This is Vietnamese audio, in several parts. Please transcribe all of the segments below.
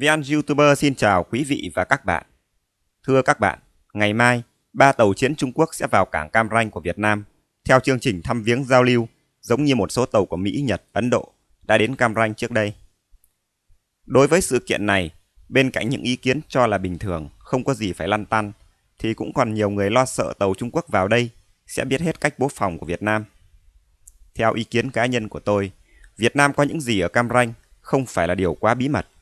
VN YouTuber xin chào quý vị và các bạn. Thưa các bạn, ngày mai, ba tàu chiến Trung Quốc sẽ vào cảng Cam Ranh của Việt Nam theo chương trình thăm viếng giao lưu giống như một số tàu của Mỹ, Nhật, Ấn Độ đã đến Cam Ranh trước đây. Đối với sự kiện này, bên cạnh những ý kiến cho là bình thường, không có gì phải lăn tăn, thì cũng còn nhiều người lo sợ tàu Trung Quốc vào đây sẽ biết hết cách bố phòng của Việt Nam. Theo ý kiến cá nhân của tôi, Việt Nam có những gì ở Cam Ranh không phải là điều quá bí mật –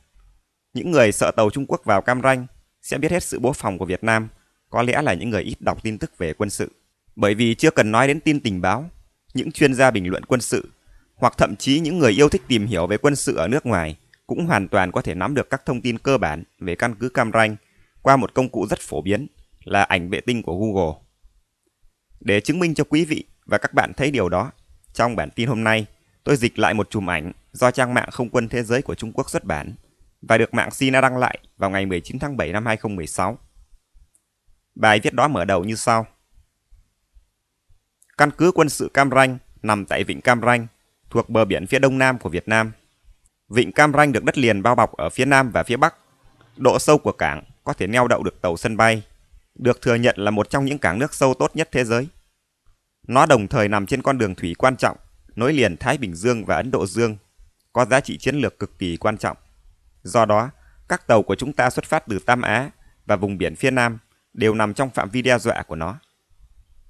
những người sợ tàu Trung Quốc vào Cam Ranh sẽ biết hết sự bố phòng của Việt Nam, có lẽ là những người ít đọc tin tức về quân sự. Bởi vì chưa cần nói đến tin tình báo, những chuyên gia bình luận quân sự hoặc thậm chí những người yêu thích tìm hiểu về quân sự ở nước ngoài cũng hoàn toàn có thể nắm được các thông tin cơ bản về căn cứ Cam Ranh qua một công cụ rất phổ biến là ảnh vệ tinh của Google. Để chứng minh cho quý vị và các bạn thấy điều đó, trong bản tin hôm nay, tôi dịch lại một chùm ảnh do trang mạng không quân thế giới của Trung Quốc xuất bản và được mạng Sina đăng lại vào ngày 19 tháng 7 năm 2016. Bài viết đó mở đầu như sau. Căn cứ quân sự Cam Ranh nằm tại Vịnh Cam Ranh, thuộc bờ biển phía đông nam của Việt Nam. Vịnh Cam Ranh được đất liền bao bọc ở phía nam và phía bắc. Độ sâu của cảng có thể neo đậu được tàu sân bay, được thừa nhận là một trong những cảng nước sâu tốt nhất thế giới. Nó đồng thời nằm trên con đường thủy quan trọng, nối liền Thái Bình Dương và Ấn Độ Dương, có giá trị chiến lược cực kỳ quan trọng. Do đó, các tàu của chúng ta xuất phát từ Tam Á và vùng biển phía Nam đều nằm trong phạm vi đe dọa của nó.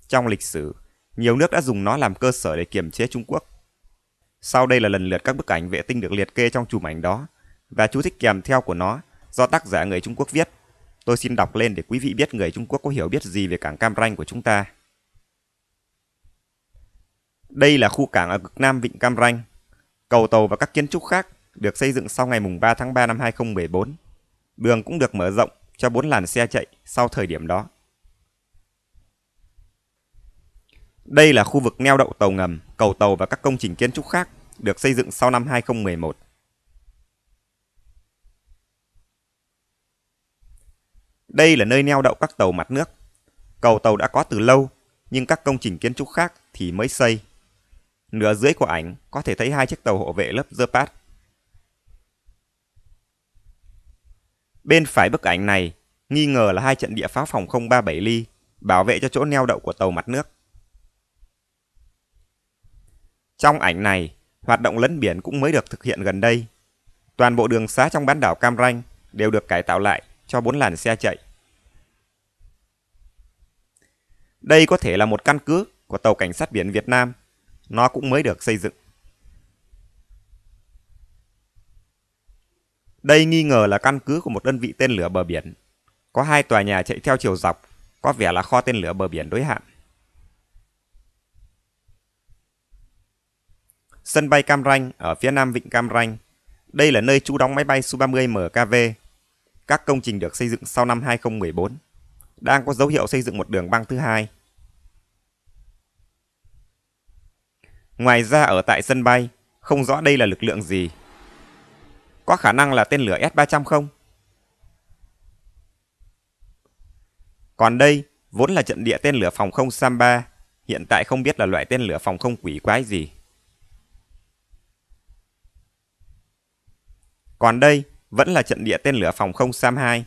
Trong lịch sử, nhiều nước đã dùng nó làm cơ sở để kiểm chế Trung Quốc. Sau đây là lần lượt các bức ảnh vệ tinh được liệt kê trong chùm ảnh đó và chú thích kèm theo của nó do tác giả người Trung Quốc viết. Tôi xin đọc lên để quý vị biết người Trung Quốc có hiểu biết gì về cảng Cam Ranh của chúng ta. Đây là khu cảng ở cực nam Vịnh Cam Ranh. Cầu tàu và các kiến trúc khác được xây dựng sau ngày 3 tháng 3 năm 2014. Đường cũng được mở rộng cho 4 làn xe chạy sau thời điểm đó. Đây là khu vực neo đậu tàu ngầm, cầu tàu và các công trình kiến trúc khác được xây dựng sau năm 2011. Đây là nơi neo đậu các tàu mặt nước. Cầu tàu đã có từ lâu, nhưng các công trình kiến trúc khác thì mới xây. Nửa dưới của ảnh có thể thấy hai chiếc tàu hộ vệ lớp Zerpat Bên phải bức ảnh này, nghi ngờ là hai trận địa pháo phòng không 37 ly, bảo vệ cho chỗ neo đậu của tàu mặt nước. Trong ảnh này, hoạt động lấn biển cũng mới được thực hiện gần đây. Toàn bộ đường xá trong bán đảo Cam Ranh đều được cải tạo lại cho bốn làn xe chạy. Đây có thể là một căn cứ của tàu cảnh sát biển Việt Nam. Nó cũng mới được xây dựng. Đây nghi ngờ là căn cứ của một đơn vị tên lửa bờ biển. Có hai tòa nhà chạy theo chiều dọc, có vẻ là kho tên lửa bờ biển đối hạn. Sân bay Cam Ranh ở phía nam vịnh Cam Ranh. Đây là nơi trú đóng máy bay Su-30 MKV. Các công trình được xây dựng sau năm 2014 đang có dấu hiệu xây dựng một đường băng thứ hai. Ngoài ra ở tại sân bay, không rõ đây là lực lượng gì có khả năng là tên lửa S-300 không? Còn đây, vốn là trận địa tên lửa phòng không Samba, hiện tại không biết là loại tên lửa phòng không quỷ quái gì. Còn đây, vẫn là trận địa tên lửa phòng không Sam 2.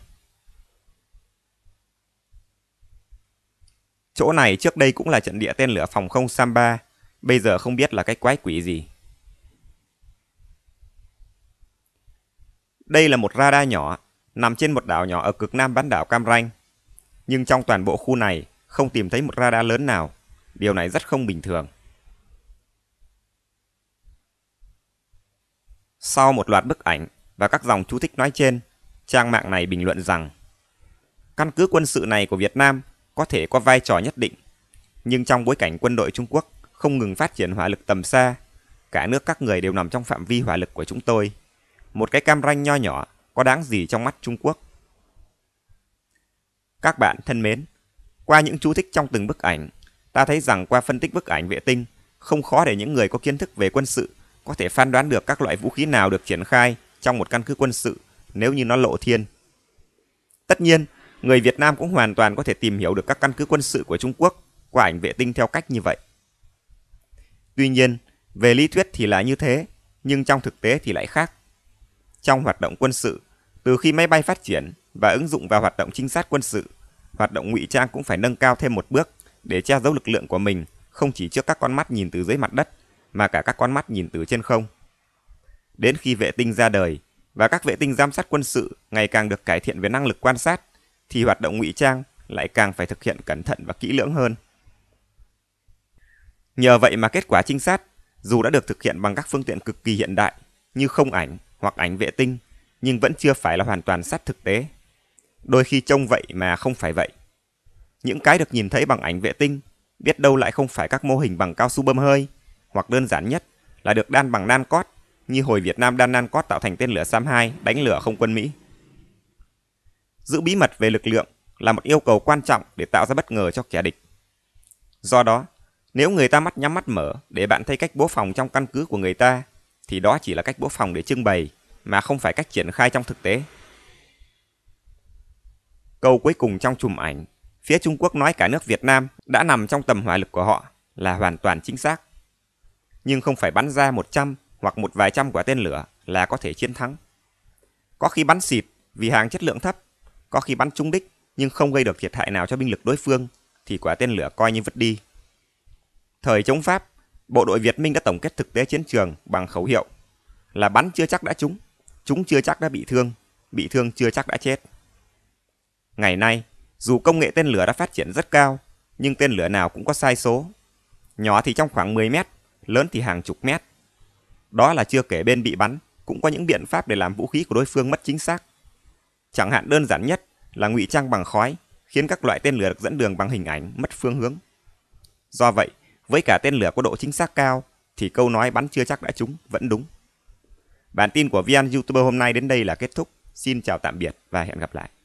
Chỗ này trước đây cũng là trận địa tên lửa phòng không Sam 3, bây giờ không biết là cái quái quỷ gì. Đây là một radar nhỏ, nằm trên một đảo nhỏ ở cực nam bán đảo Cam Ranh. Nhưng trong toàn bộ khu này, không tìm thấy một radar lớn nào. Điều này rất không bình thường. Sau một loạt bức ảnh và các dòng chú thích nói trên, trang mạng này bình luận rằng Căn cứ quân sự này của Việt Nam có thể có vai trò nhất định, nhưng trong bối cảnh quân đội Trung Quốc không ngừng phát triển hỏa lực tầm xa, cả nước các người đều nằm trong phạm vi hỏa lực của chúng tôi một cái cam ranh nho nhỏ có đáng gì trong mắt Trung Quốc. Các bạn thân mến, qua những chú thích trong từng bức ảnh, ta thấy rằng qua phân tích bức ảnh vệ tinh, không khó để những người có kiến thức về quân sự có thể phán đoán được các loại vũ khí nào được triển khai trong một căn cứ quân sự nếu như nó lộ thiên. Tất nhiên, người Việt Nam cũng hoàn toàn có thể tìm hiểu được các căn cứ quân sự của Trung Quốc qua ảnh vệ tinh theo cách như vậy. Tuy nhiên, về lý thuyết thì là như thế, nhưng trong thực tế thì lại khác trong hoạt động quân sự. Từ khi máy bay phát triển và ứng dụng vào hoạt động trinh sát quân sự, hoạt động ngụy trang cũng phải nâng cao thêm một bước để che giấu lực lượng của mình không chỉ trước các con mắt nhìn từ dưới mặt đất mà cả các con mắt nhìn từ trên không. Đến khi vệ tinh ra đời và các vệ tinh giám sát quân sự ngày càng được cải thiện về năng lực quan sát thì hoạt động ngụy trang lại càng phải thực hiện cẩn thận và kỹ lưỡng hơn. Nhờ vậy mà kết quả trinh sát dù đã được thực hiện bằng các phương tiện cực kỳ hiện đại như không ảnh, hoặc ảnh vệ tinh nhưng vẫn chưa phải là hoàn toàn sát thực tế. Đôi khi trông vậy mà không phải vậy. Những cái được nhìn thấy bằng ảnh vệ tinh biết đâu lại không phải các mô hình bằng cao su bơm hơi hoặc đơn giản nhất là được đan bằng nan cót như hồi Việt Nam đan nan cót tạo thành tên lửa SAM-2 đánh lửa không quân Mỹ. Giữ bí mật về lực lượng là một yêu cầu quan trọng để tạo ra bất ngờ cho kẻ địch. Do đó, nếu người ta mắt nhắm mắt mở để bạn thấy cách bố phòng trong căn cứ của người ta thì đó chỉ là cách bố phòng để trưng bày, mà không phải cách triển khai trong thực tế. Câu cuối cùng trong chùm ảnh, phía Trung Quốc nói cả nước Việt Nam đã nằm trong tầm hỏa lực của họ là hoàn toàn chính xác. Nhưng không phải bắn ra 100 hoặc một vài trăm quả tên lửa là có thể chiến thắng. Có khi bắn xịt vì hàng chất lượng thấp, có khi bắn trúng đích nhưng không gây được thiệt hại nào cho binh lực đối phương thì quả tên lửa coi như vứt đi. Thời chống Pháp, bộ đội Việt Minh đã tổng kết thực tế chiến trường bằng khẩu hiệu là bắn chưa chắc đã trúng, trúng chưa chắc đã bị thương, bị thương chưa chắc đã chết. Ngày nay, dù công nghệ tên lửa đã phát triển rất cao, nhưng tên lửa nào cũng có sai số. Nhỏ thì trong khoảng 10 mét, lớn thì hàng chục mét. Đó là chưa kể bên bị bắn, cũng có những biện pháp để làm vũ khí của đối phương mất chính xác. Chẳng hạn đơn giản nhất là ngụy trang bằng khói, khiến các loại tên lửa được dẫn đường bằng hình ảnh mất phương hướng. Do vậy, với cả tên lửa có độ chính xác cao thì câu nói bắn chưa chắc đã trúng vẫn đúng. Bản tin của VN YouTuber hôm nay đến đây là kết thúc. Xin chào tạm biệt và hẹn gặp lại.